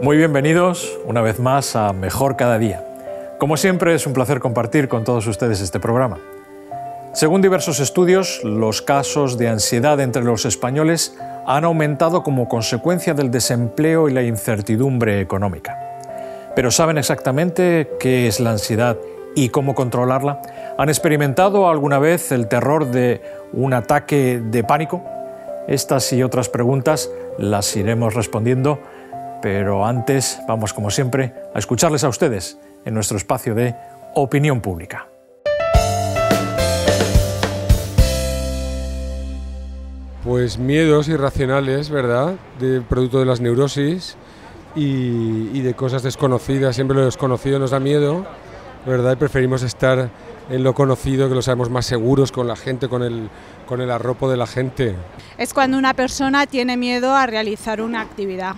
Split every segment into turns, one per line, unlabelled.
Muy bienvenidos una vez más a Mejor Cada Día, como siempre, es un placer compartir con todos ustedes este programa. Según diversos estudios, los casos de ansiedad entre los españoles han aumentado como consecuencia del desempleo y la incertidumbre económica. Pero ¿saben exactamente qué es la ansiedad y cómo controlarla? ¿Han experimentado alguna vez el terror de un ataque de pánico? Estas y otras preguntas las iremos respondiendo, pero antes vamos como siempre a escucharles a ustedes en nuestro espacio de opinión pública.
Pues miedos irracionales, ¿verdad? De producto de las neurosis y, de cosas desconocidas. Siempre lo desconocido nos da miedo, ¿verdad? Y preferimos estar en lo conocido, que lo sabemos más seguros con la gente, con el, con el arropo de la gente.
Es cuando una persona tiene miedo a realizar una actividad.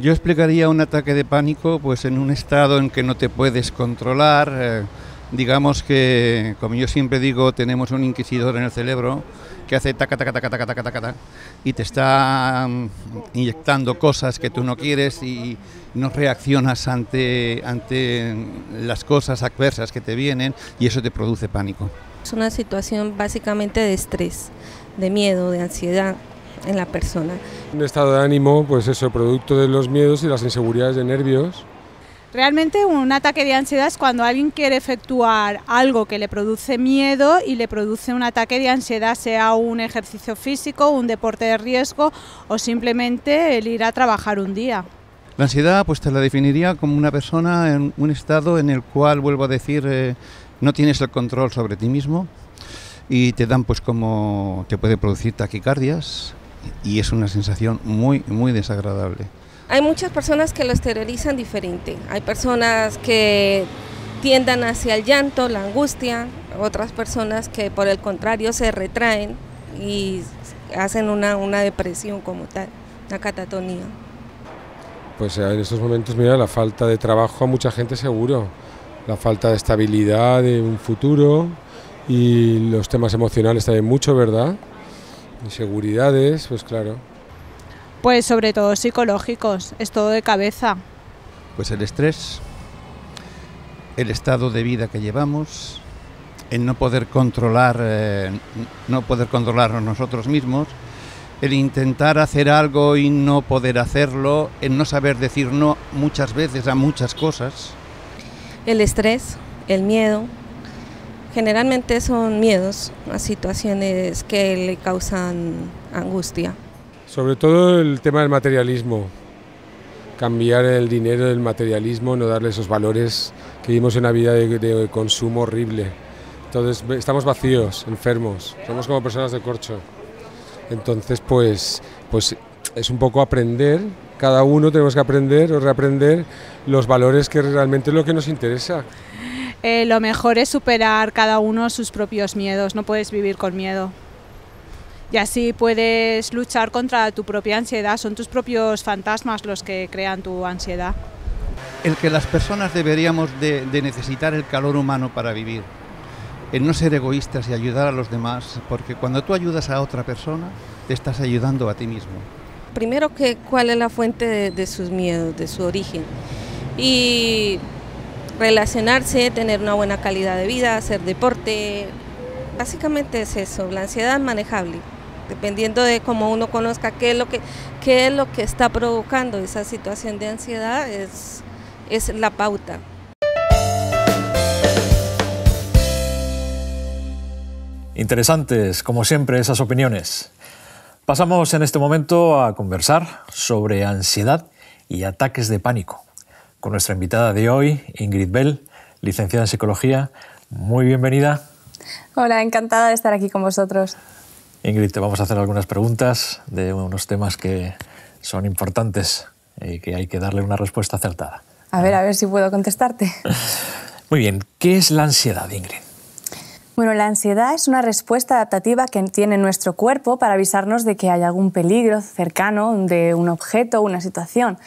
Yo explicaría un ataque de pánico pues en un estado en que no te puedes controlar. Eh, digamos que, como yo siempre digo, tenemos un inquisidor en el cerebro que hace taca, taca, taca, taca, taca, taca, taca y te está mm, inyectando cosas que tú no quieres y no reaccionas ante, ante las cosas adversas que te vienen y eso te produce pánico.
Es una situación básicamente de estrés, de miedo, de ansiedad, en la persona.
Un estado de ánimo, pues eso, producto de los miedos y las inseguridades de nervios.
Realmente
un ataque de ansiedad es cuando alguien quiere efectuar algo que le produce miedo y le produce un ataque de ansiedad, sea un ejercicio físico, un deporte de riesgo o simplemente el ir a trabajar un día.
La ansiedad pues te la definiría como una persona en un estado en el cual, vuelvo a decir, eh, no tienes el control sobre ti mismo y te dan pues como te puede producir taquicardias, y es una sensación muy, muy desagradable.
Hay muchas personas que lo exteriorizan diferente. Hay personas que tiendan hacia el llanto, la angustia, otras personas que por el contrario se retraen y hacen una, una depresión como tal, una catatonía.
Pues eh, en estos momentos, mira, la falta de trabajo a mucha gente seguro, la falta de estabilidad de un futuro y los temas emocionales también mucho, ¿verdad? Inseguridades, pues claro.
Pues sobre todo psicológicos, es todo de cabeza.
Pues el estrés,
el estado de vida que llevamos, el no poder controlar, eh, no poder controlarnos nosotros mismos, el intentar hacer algo y no poder hacerlo, el no saber decir no muchas veces a muchas cosas.
El estrés, el miedo, Generalmente son miedos a situaciones que le causan angustia.
Sobre todo el tema del materialismo, cambiar el dinero del materialismo, no darle esos valores que vivimos en una vida de, de consumo horrible. Entonces estamos vacíos, enfermos, somos como personas de corcho. Entonces pues, pues es un poco aprender, cada uno tenemos que aprender o reaprender los valores que realmente es lo que nos interesa.
Eh, lo mejor es superar cada uno sus propios miedos, no puedes vivir con miedo. Y así puedes luchar contra tu propia ansiedad, son tus propios fantasmas los que crean tu ansiedad.
El que las personas deberíamos de, necesitar el calor humano para vivir, el no ser egoístas y ayudar a los demás, porque cuando tú ayudas a otra persona, te estás ayudando a ti mismo.
Primero, que, ¿cuál es la fuente de, de sus miedos, de su origen? Y relacionarse, tener una buena calidad de vida, hacer deporte. Básicamente es eso, la ansiedad manejable, dependiendo de cómo uno conozca qué es lo que, es lo que está provocando esa situación de ansiedad, es, es la pauta.
Interesantes, como siempre, esas opiniones. Pasamos en este momento a conversar sobre ansiedad y ataques de pánico con nuestra invitada de hoy, Ingrid Bell, licenciada en Psicología. Muy bienvenida.
Hola, encantada de estar aquí con vosotros.
Ingrid, te vamos a hacer algunas preguntas de unos temas que son importantes y que hay que darle una respuesta acertada.
A ver, a ver si puedo contestarte.
Muy bien, ¿qué es la ansiedad, Ingrid?
Bueno, la ansiedad es una respuesta adaptativa que tiene nuestro cuerpo para avisarnos de que hay algún peligro cercano de un objeto o una situación.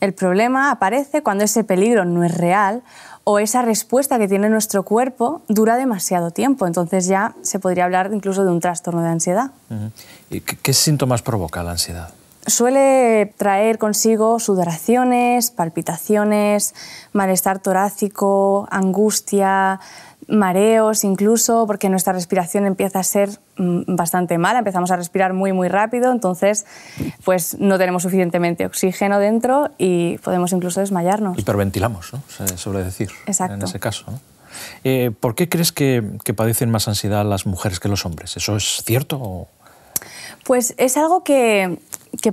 El problema aparece cuando ese peligro no es real o esa respuesta que tiene nuestro cuerpo dura demasiado tiempo. Entonces ya se podría hablar incluso de un trastorno de ansiedad.
¿Y qué, qué síntomas provoca la ansiedad?
Suele traer consigo sudoraciones, palpitaciones, malestar torácico, angustia, mareos incluso, porque nuestra respiración empieza a ser mm, bastante mala, empezamos a respirar muy muy rápido, entonces pues no tenemos suficientemente oxígeno dentro y podemos incluso desmayarnos.
Hiperventilamos, ¿no? se suele decir en ese caso. Eh, ¿Por qué crees que, que, padecen más ansiedad las mujeres que los hombres? ¿Eso es cierto o,
pues es algo que,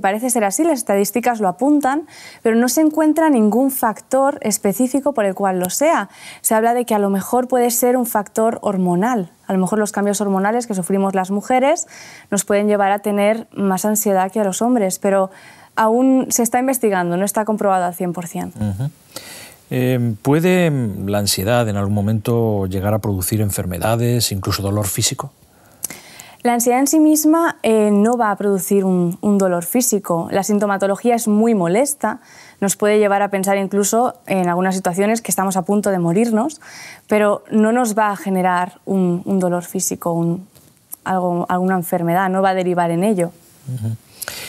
parece ser así, las estadísticas lo apuntan, pero no se encuentra ningún factor específico por el cual lo sea. Se habla de que a lo mejor puede ser un factor hormonal. A lo mejor los cambios hormonales que sufrimos las mujeres nos pueden llevar a tener más ansiedad que a los hombres, pero aún se está investigando, no está comprobado al 100%.
Eh, ¿Puede la ansiedad en algún momento llegar a producir enfermedades, incluso dolor físico?
La ansiedad en sí misma eh, no va a producir un, dolor físico. La sintomatología es muy molesta, nos puede llevar a pensar incluso en algunas situaciones que estamos a punto de morirnos, pero no nos va a generar un, dolor físico, alguna enfermedad, no va a derivar en ello.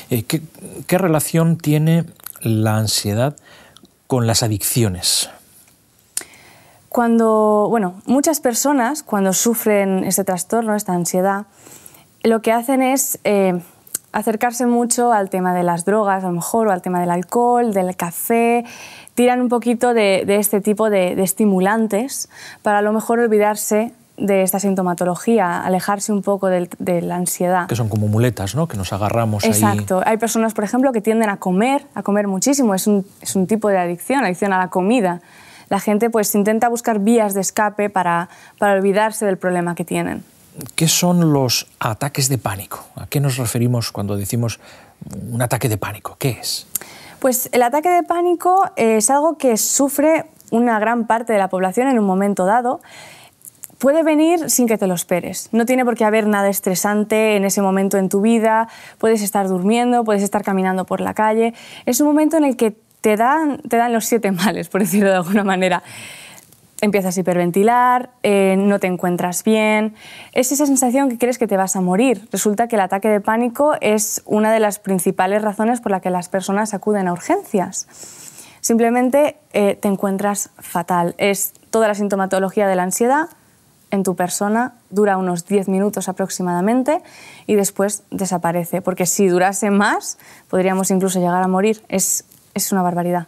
Eh, ¿Qué, ¿Qué relación tiene la ansiedad con las adicciones?
Cuando, bueno, muchas personas cuando sufren este trastorno, esta ansiedad, lo que hacen es eh, acercarse mucho al tema de las drogas, a lo mejor, o al tema del alcohol, del café, tiran un poquito de, este tipo de, estimulantes para a lo mejor olvidarse de esta sintomatología, alejarse un poco de la ansiedad.
Que son como muletas, ¿no? Que nos agarramos Exacto.
Hay personas, por ejemplo, que tienden a comer, a comer muchísimo. Es un, tipo de adicción, adicción a la comida la gente pues intenta buscar vías de escape para, olvidarse del problema que tienen.
¿Qué son los ataques de pánico? ¿A qué nos referimos cuando decimos un ataque de pánico? ¿Qué es?
Pues el ataque de pánico es algo que sufre una gran parte de la población en un momento dado. Puede venir sin que te lo esperes. No tiene por qué haber nada estresante en ese momento en tu vida. Puedes estar durmiendo, puedes estar caminando por la calle. Es un momento en el que te dan, te dan los siete males, por decirlo de alguna manera empiezas a hiperventilar, eh, no te encuentras bien. Es esa sensación que crees que te vas a morir. Resulta que el ataque de pánico es una de las principales razones por la que las personas acuden a urgencias. Simplemente eh, te encuentras fatal. Es toda la sintomatología de la ansiedad en tu persona, dura unos 10 minutos aproximadamente y después desaparece. Porque si durase más, podríamos incluso llegar a morir. Es, es una barbaridad.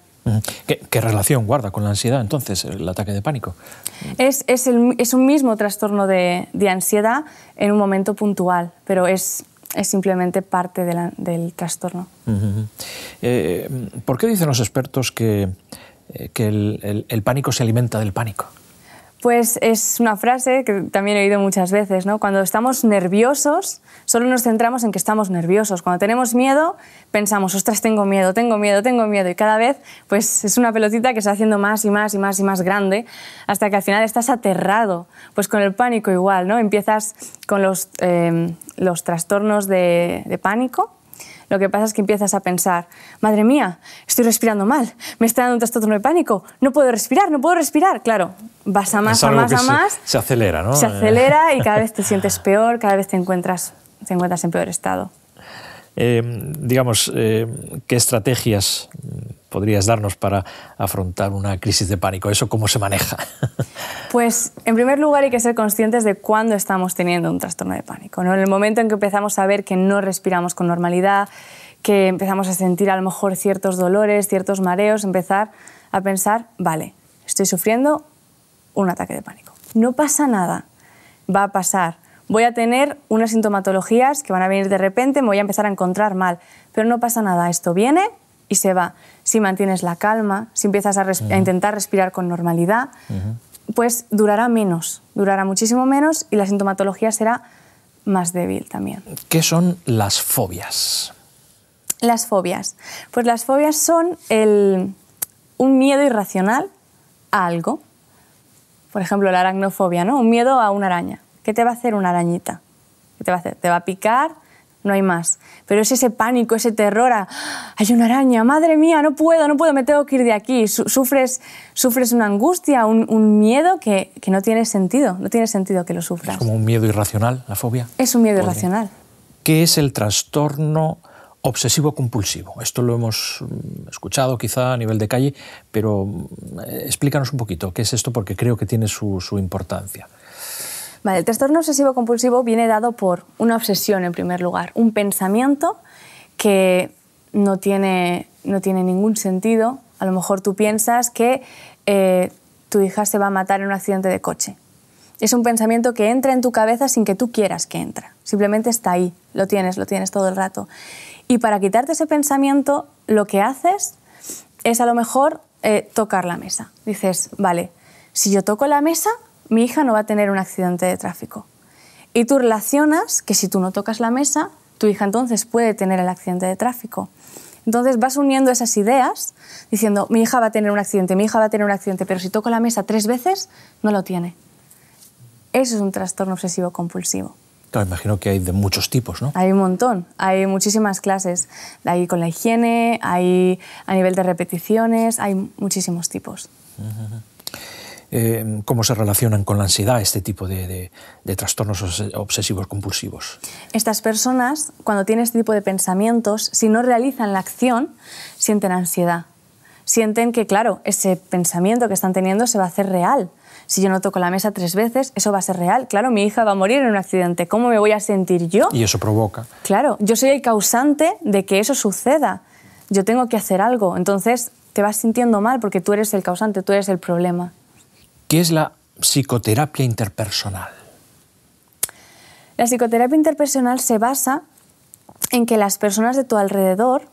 ¿Qué, relación guarda con la ansiedad entonces el ataque de pánico?
Es, un mismo trastorno de, ansiedad en un momento puntual, pero es, simplemente parte del trastorno.
Eh, ¿Por qué dicen los expertos que, eh, el pánico se alimenta del pánico?
Pues es una frase que también he oído muchas veces, ¿no? Cuando estamos nerviosos, solo nos centramos en que estamos nerviosos. Cuando tenemos miedo, pensamos, ostras, tengo miedo, tengo miedo, tengo miedo. Y cada vez, pues es una pelotita que se va haciendo más y más y más y más grande, hasta que al final estás aterrado. Pues con el pánico igual, ¿no? Empiezas con los, eh, los trastornos de pánico, lo que pasa es que empiezas a pensar, madre mía, estoy respirando mal, me está dando un trastorno de pánico, no puedo respirar, no puedo respirar. Claro, vas a más, a más, a más.
Se, acelera, ¿no? Se acelera y cada vez
te sientes peor, cada vez te encuentras, te encuentras en peor estado.
Eh, digamos, eh, qué estrategias podrías darnos para afrontar una crisis de pánico? ¿Eso cómo se maneja?
Pues, en primer lugar, hay que ser conscientes de cuándo estamos teniendo un trastorno de pánico. En el momento en que empezamos a ver que no respiramos con normalidad, que empezamos a sentir a lo mejor ciertos dolores, ciertos mareos, empezar a pensar, vale, estoy sufriendo un ataque de pánico. No pasa nada, va a pasar voy a tener unas sintomatologías que van a venir de repente, me voy a empezar a encontrar mal, pero no pasa nada, esto viene y se va. Si mantienes la calma, si empiezas a, intentar respirar con normalidad, pues durará menos, durará muchísimo menos y la sintomatología será más débil también.
¿Qué son las fobias?
Las fobias. Pues las fobias son un miedo irracional a algo. Por ejemplo, la aracnofobia, ¿no? Un miedo a una araña. ¿Qué te va a hacer una arañita? ¿Qué te va a hacer? Te va a picar, no hay más. Pero es ese pánico, ese terror a, hay una araña, madre mía, no puedo, no puedo, me tengo que ir de aquí. sufres, sufres una angustia, un, miedo que, no tiene sentido, no tiene sentido que lo sufras. ¿Es
como un miedo irracional, la fobia?
Es un miedo irracional.
¿Qué es el trastorno obsesivo-compulsivo? Esto lo hemos mm, escuchado quizá a nivel de calle, pero mm, explícanos un poquito qué es esto porque creo que tiene su importancia
el trastorno obsesivo-compulsivo viene dado por una obsesión en primer lugar, un pensamiento que no tiene, ningún sentido. A lo mejor tú piensas que eh, tu hija se va a matar en un accidente de coche. Es un pensamiento que entra en tu cabeza sin que tú quieras que entra. Simplemente está ahí, lo tienes, lo tienes todo el rato. Y para quitarte ese pensamiento, lo que haces es a lo mejor eh, tocar la mesa. Dices, vale, si yo toco la mesa, mi hija no va a tener un accidente de tráfico. Y tú relacionas que si tú no tocas la mesa, tu hija entonces puede tener el accidente de tráfico. Entonces vas uniendo esas ideas diciendo, mi hija va a tener un accidente, mi hija va a tener un accidente, pero si toco la mesa tres veces, no lo tiene. Eso es un trastorno obsesivo compulsivo.
Claro, imagino que hay de muchos tipos, ¿no?
Hay un montón, hay muchísimas clases. Hay con la higiene, hay a nivel de repeticiones, hay muchísimos tipos. Ajá,
eh, cómo se relacionan con la ansiedad este tipo de, de, trastornos obsesivos compulsivos.
Estas personas, cuando tienen este tipo de pensamientos, si no realizan la acción, sienten ansiedad. Sienten que, claro, ese pensamiento que están teniendo se va a hacer real. Si yo no toco la mesa tres veces, eso va a ser real. Claro, mi hija va a morir en un accidente. ¿Cómo me voy a sentir yo? Y
eso provoca.
Claro, yo soy el causante de que eso suceda. Yo tengo que hacer algo. Entonces te vas sintiendo mal porque tú eres el causante, tú eres el problema.
¿Qué es la psicoterapia interpersonal?
La psicoterapia interpersonal se basa en que las personas de tu alrededor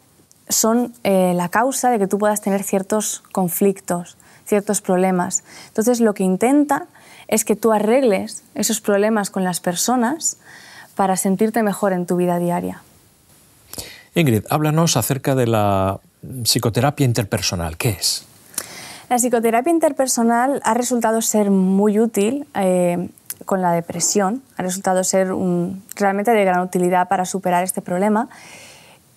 son eh, la causa de que tú puedas tener ciertos conflictos, ciertos problemas. Entonces lo que intenta es que tú arregles esos problemas con las personas para sentirte mejor en tu vida diaria.
Ingrid, háblanos acerca de la psicoterapia interpersonal. ¿Qué es?
La psicoterapia interpersonal ha resultado ser muy útil eh, con la depresión, ha resultado ser realmente de gran utilidad para superar este problema.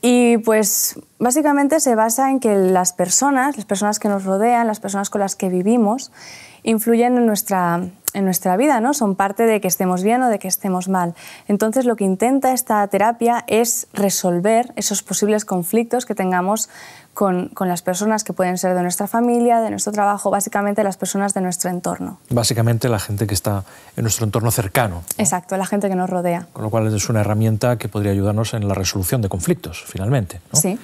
Y pues básicamente se basa en que las personas, las personas que nos rodean, las personas con las que vivimos, influyen en nuestra en nuestra vida, ¿no? Son parte de que estemos bien o de que estemos mal. Entonces, lo que intenta esta terapia es resolver esos posibles conflictos que tengamos con, las personas que pueden ser de nuestra familia, de nuestro trabajo, básicamente las personas de nuestro entorno.
Básicamente la gente que está en nuestro entorno cercano.
Exacto, la gente que nos rodea.
Con lo cual es una herramienta que podría ayudarnos en la resolución de conflictos, finalmente. Sí.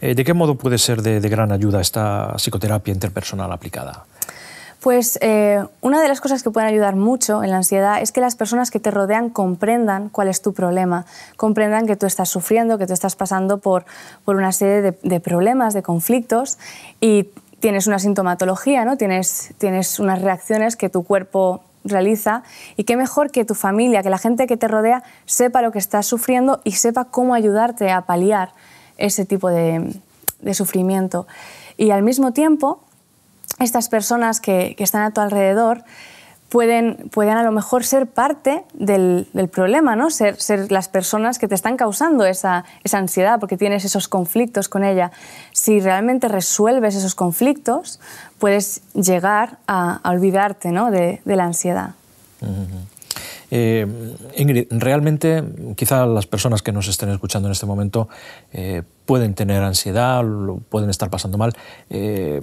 Eh, ¿De qué modo puede ser de gran ayuda esta psicoterapia interpersonal aplicada?
Pues eh, una de las cosas que pueden ayudar mucho en la ansiedad es que las personas que te rodean comprendan cuál es tu problema, comprendan que tú estás sufriendo, que tú estás pasando por, una serie de, problemas, de conflictos y tienes una sintomatología, ¿no? tienes, tienes unas reacciones que tu cuerpo realiza y qué mejor que tu familia, que la gente que te rodea sepa lo que estás sufriendo y sepa cómo ayudarte a paliar ese tipo de sufrimiento. Y al mismo tiempo, estas personas que, están a tu alrededor pueden, a lo mejor ser parte del, problema, ¿no? Ser, ser, las personas que te están causando esa, ansiedad porque tienes esos conflictos con ella. Si realmente resuelves esos conflictos, puedes llegar a, olvidarte de, la ansiedad.
Eh, Ingrid, realmente quizá las personas que nos estén escuchando en este momento eh, pueden tener ansiedad, pueden estar pasando mal. Eh,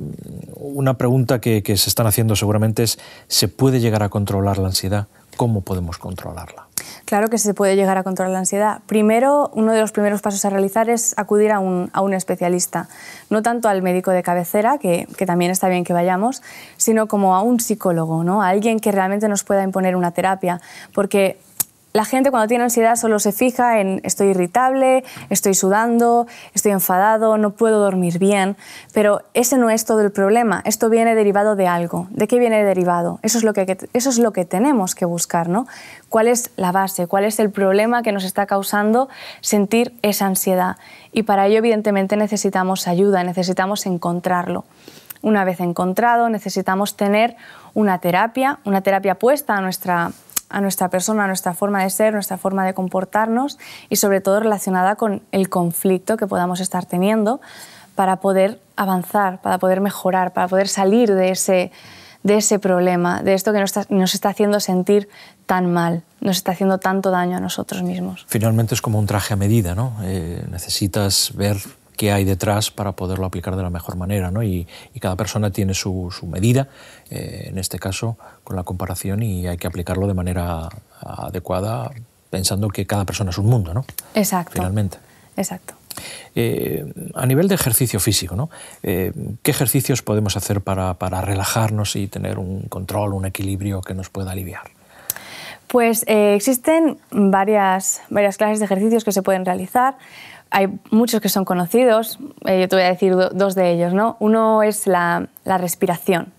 una pregunta que se están haciendo seguramente es, ¿se puede llegar a controlar la ansiedad? ¿Cómo podemos controlarla?
Claro que se puede llegar a controlar la ansiedad. Primero, uno de los primeros pasos a realizar es acudir a un, especialista, no tanto al médico de cabecera, que, también está bien que vayamos, sino como a un psicólogo, ¿no? a alguien que realmente nos pueda imponer una terapia, porque la gente cuando tiene ansiedad solo se fija en estoy irritable, estoy sudando, estoy enfadado, no puedo dormir bien, pero ese no es todo el problema, esto viene derivado de algo. ¿De qué viene derivado? Eso es lo que, eso es lo que tenemos que buscar, ¿no? ¿Cuál es la base? ¿Cuál es el problema que nos está causando sentir esa ansiedad? Y para ello evidentemente necesitamos ayuda, necesitamos encontrarlo. Una vez encontrado, necesitamos tener una terapia, una terapia puesta a nuestra a nuestra persona, a nuestra forma de ser, nuestra forma de comportarnos y sobre todo relacionada con el conflicto que podamos estar teniendo para poder avanzar, para poder mejorar, para poder salir de ese, de ese problema, de esto que nos está, haciendo sentir tan mal, nos está haciendo tanto daño a nosotros mismos.
Finalmente es como un traje a medida, ¿no? Eh, necesitas ver qué hay detrás para poderlo aplicar de la mejor manera. ¿no? Y, cada persona tiene su, medida, eh, en este caso con la comparación, y hay que aplicarlo de manera adecuada pensando que cada persona es un mundo, ¿no?
Exacto. Finalmente. Exacto.
Eh, a nivel de ejercicio físico, ¿no? Eh, ¿qué ejercicios podemos hacer para, relajarnos y tener un control, un equilibrio que nos pueda aliviar?
Pues existen varias, varias clases de ejercicios que se pueden realizar hay muchos que son conocidos, eh, yo te voy a decir dos de ellos. ¿no? Uno es la, respiración,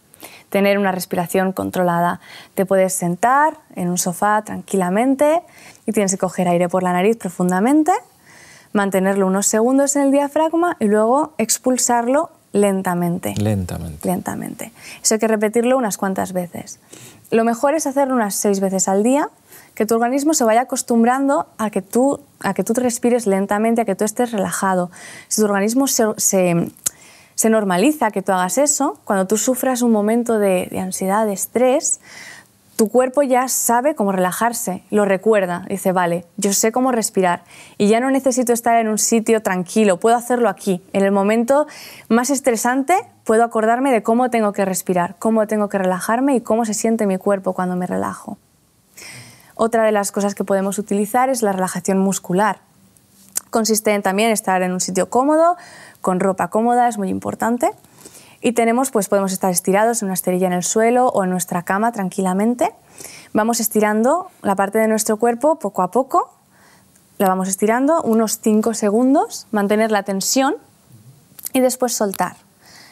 tener una respiración controlada. Te puedes sentar en un sofá tranquilamente y tienes que coger aire por la nariz profundamente, mantenerlo unos segundos en el diafragma y luego expulsarlo lentamente.
Lentamente.
Lentamente. Eso hay que repetirlo unas cuantas veces. Lo mejor es hacerlo unas seis veces al día que tu organismo se vaya acostumbrando a que tú, a que tú respires lentamente, a que tú estés relajado. Si tu organismo se, normaliza que tú hagas eso, cuando tú sufras un momento de, de ansiedad, de estrés, tu cuerpo ya sabe cómo relajarse, lo recuerda, dice, vale, yo sé cómo respirar y ya no necesito estar en un sitio tranquilo, puedo hacerlo aquí. En el momento más estresante puedo acordarme de cómo tengo que respirar, cómo tengo que relajarme y cómo se siente mi cuerpo cuando me relajo. Otra de las cosas que podemos utilizar es la relajación muscular. Consiste en también estar en un sitio cómodo, con ropa cómoda, es muy importante. Y tenemos, pues podemos estar estirados en una esterilla en el suelo o en nuestra cama tranquilamente. Vamos estirando la parte de nuestro cuerpo poco a poco. La vamos estirando unos 5 segundos, mantener la tensión y después soltar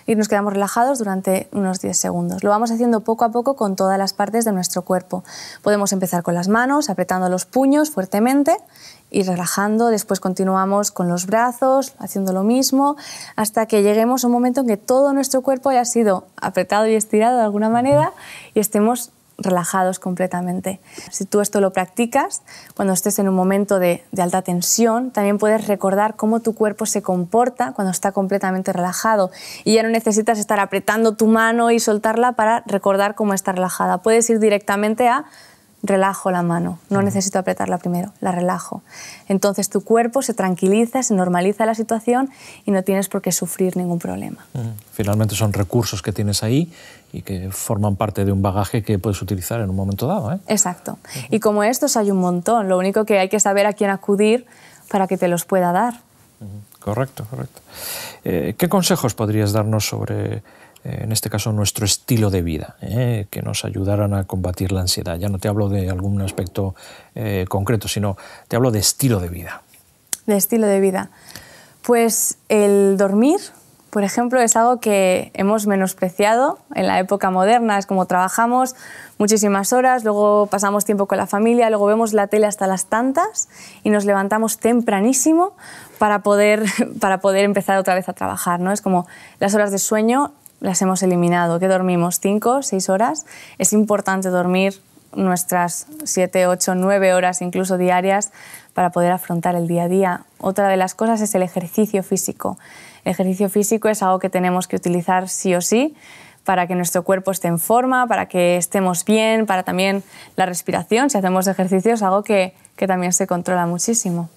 y nos quedamos relajados durante unos 10 segundos. Lo vamos haciendo poco a poco con todas las partes de nuestro cuerpo. Podemos empezar con las manos, apretando los puños fuertemente y relajando. Después continuamos con los brazos, haciendo lo mismo, hasta que lleguemos a un momento en que todo nuestro cuerpo haya sido apretado y estirado de alguna manera y estemos relajados completamente. Si tú esto lo practicas, cuando estés en un momento de, alta tensión, también puedes recordar cómo tu cuerpo se comporta cuando está completamente relajado y ya no necesitas estar apretando tu mano y soltarla para recordar cómo está relajada. Puedes ir directamente a relajo la mano, no necesito apretarla primero, la relajo. Entonces tu cuerpo se tranquiliza, se normaliza la situación y no tienes por qué sufrir ningún problema.
Finalmente son recursos que tienes ahí y que forman parte de un bagaje que puedes utilizar en un momento dado. ¿eh?
Exacto. Y como estos hay un montón, lo único que hay que saber a quién acudir para que te los pueda dar.
Correcto, correcto. Eh, ¿Qué consejos podrías darnos sobre eh, en este caso nuestro estilo de vida, eh, que nos ayudaran a combatir la ansiedad. Ya no te hablo de algún aspecto eh, concreto, sino te hablo de estilo de vida.
De estilo de vida. Pues el dormir, por ejemplo, es algo que hemos menospreciado en la época moderna. Es como trabajamos muchísimas horas, luego pasamos tiempo con la familia, luego vemos la tele hasta las tantas y nos levantamos tempranísimo para poder, para poder empezar otra vez a trabajar. ¿no? Es como las horas de sueño las hemos eliminado. que dormimos? ¿Cinco, seis horas? Es importante dormir nuestras siete, ocho, nueve horas incluso diarias para poder afrontar el día a día. Otra de las cosas es el ejercicio físico. El ejercicio físico es algo que tenemos que utilizar sí o sí para que nuestro cuerpo esté en forma, para que estemos bien, para también la respiración. Si hacemos ejercicio es algo que, también se controla muchísimo.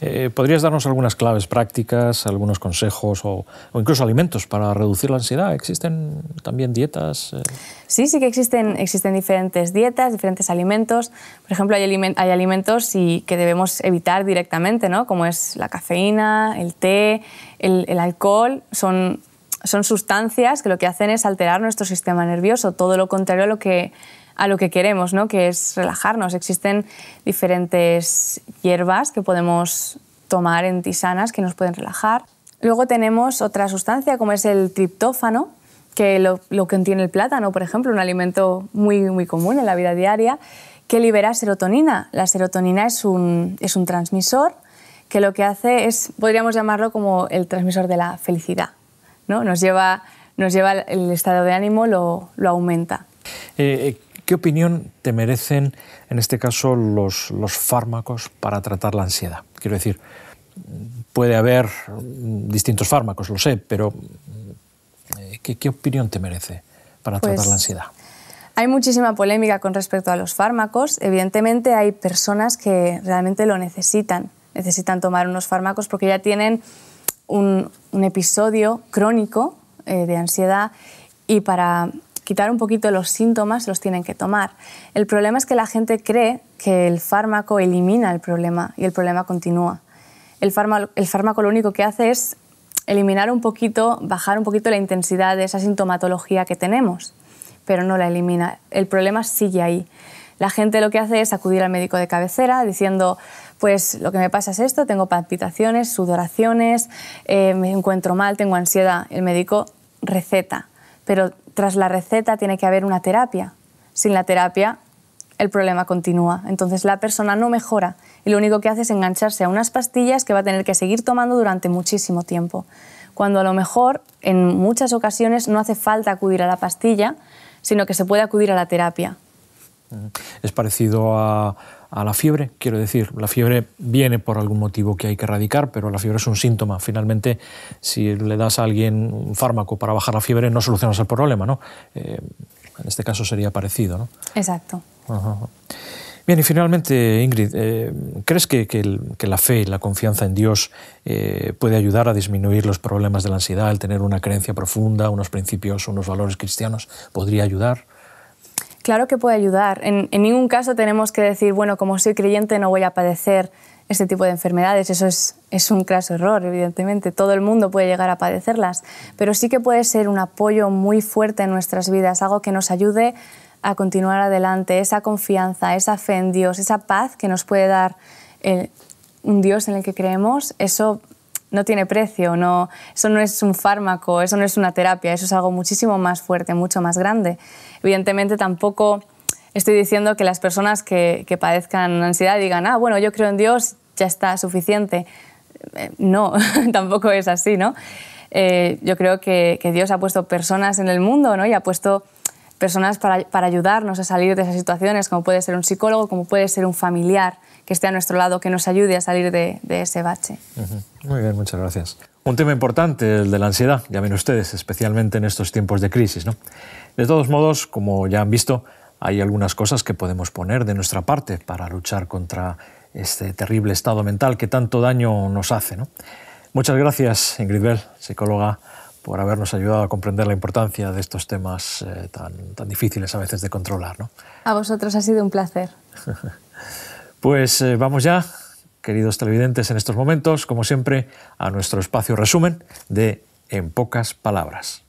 Eh, ¿Podrías darnos algunas claves prácticas, algunos consejos o, incluso alimentos para reducir la ansiedad? ¿Existen también dietas? Eh,
sí, sí que existen, existen diferentes dietas, diferentes alimentos. Por ejemplo, hay, alimentos que debemos evitar directamente, ¿no? como es la cafeína, el té, el, el alcohol. Son son sustancias que lo que hacen es alterar nuestro sistema nervioso, todo lo contrario a lo que a lo que queremos, ¿no? que es relajarnos. Existen diferentes hierbas que podemos tomar en tisanas que nos pueden relajar. Luego tenemos otra sustancia como es el triptófano, que lo, que contiene el plátano, por ejemplo, un alimento muy, muy común en la vida diaria, que libera serotonina. La serotonina es un, es un transmisor que lo que hace es, podríamos llamarlo como el transmisor de la felicidad. ¿no? Nos, lleva, nos lleva el estado de ánimo, lo, aumenta.
Eh, eh, ¿Qué opinión te merecen, en este caso, los, los fármacos para tratar la ansiedad? Quiero decir, puede haber mm, distintos fármacos, lo sé, pero eh, ¿qué, opinión te merece para tratar pues la ansiedad?
Hay muchísima polémica con respecto a los fármacos. Evidentemente hay personas que realmente lo necesitan, necesitan tomar unos fármacos porque ya tienen un, episodio crónico eh, de ansiedad y para quitar un poquito los síntomas, los tienen que tomar. El problema es que la gente cree que el fármaco elimina el problema y el problema continúa. El fármaco, lo único que hace es eliminar un poquito, bajar un poquito la intensidad de esa sintomatología que tenemos, pero no la elimina. El problema sigue ahí. La gente lo que hace es acudir al médico de cabecera diciendo, pues lo que me pasa es esto, tengo palpitaciones, sudoraciones, eh, me encuentro mal, tengo ansiedad. El médico receta, pero tras la receta tiene que haber una terapia. Sin la terapia, el problema continúa. Entonces la persona no mejora y lo único que hace es engancharse a unas pastillas que va a tener que seguir tomando durante muchísimo tiempo. Cuando a lo mejor en muchas ocasiones no hace falta acudir a la pastilla, sino que se puede acudir a la terapia.
Es parecido a, a la fiebre. Quiero decir, la fiebre viene por algún motivo que hay que erradicar, pero la fiebre es un síntoma. Finalmente, si le das a alguien un fármaco para bajar la fiebre, no solucionas el problema, ¿no? Eh, en este caso sería parecido, ¿no? Exacto. Bien, y finalmente, Ingrid, eh, ¿crees que, la fe y la confianza en Dios eh, puede ayudar a disminuir los problemas de la ansiedad, el tener una creencia profunda, unos principios, unos valores cristianos? ¿Podría ayudar?
claro que puede ayudar. En, ningún caso tenemos que decir, bueno, como soy creyente no voy a padecer este tipo de enfermedades. Eso es, un craso error, evidentemente. Todo el mundo puede llegar a padecerlas, pero sí que puede ser un apoyo muy fuerte en nuestras vidas, algo que nos ayude a continuar adelante, esa confianza, esa fe en Dios, esa paz que nos puede dar un Dios en el que creemos, eso no tiene precio, no, eso no es un fármaco, eso no es una terapia, eso es algo muchísimo más fuerte, mucho más grande. Evidentemente tampoco estoy diciendo que las personas que, que padezcan ansiedad digan, ah, bueno, yo creo en Dios, ya está suficiente. Eh, no, tampoco es así, ¿no? Eh, yo creo que, Dios ha puesto personas en el mundo, ¿no? Y ha puesto personas para ayudarnos a salir de esas situaciones, como puede ser un psicólogo, como puede ser un familiar que esté a nuestro lado, que nos ayude a salir de, ese bache.
Muy bien, muchas gracias. Un tema importante, el de la ansiedad, ya ven ustedes, especialmente en estos tiempos de crisis. ¿no? De todos modos, como ya han visto, hay algunas cosas que podemos poner de nuestra parte para luchar contra este terrible estado mental que tanto daño nos hace. Muchas gracias, Ingrid Bell, psicóloga, por habernos ayudado a comprender la importancia de estos temas eh, tan, difíciles a veces de controlar.
A vosotros ha sido un placer.
Pues eh, vamos ya, queridos televidentes, en estos momentos, como siempre, a nuestro espacio resumen de En pocas palabras.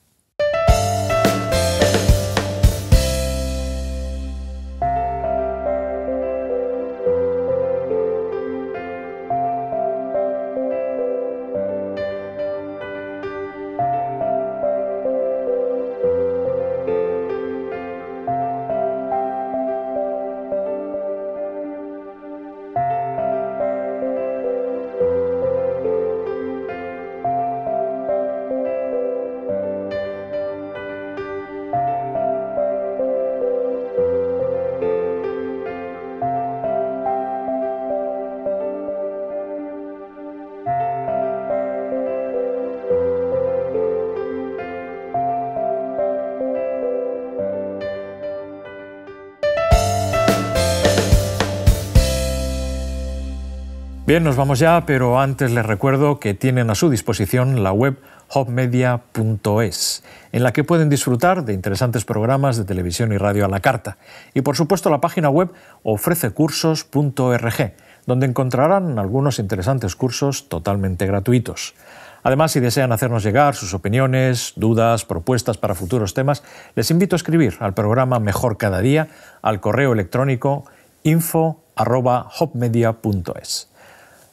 Bien, nos vamos ya, pero antes les recuerdo que tienen a su disposición la web hopmedia.es, en la que pueden disfrutar de interesantes programas de televisión y radio a la carta. Y por supuesto la página web ofrececursos.org, donde encontrarán algunos interesantes cursos totalmente gratuitos. Además, si desean hacernos llegar sus opiniones, dudas, propuestas para futuros temas, les invito a escribir al programa Mejor Cada Día al correo electrónico info.hopmedia.es.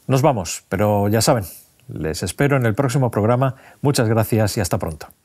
Nos vamos, pero ya saben, les espero en el próximo programa. Muchas gracias y hasta pronto.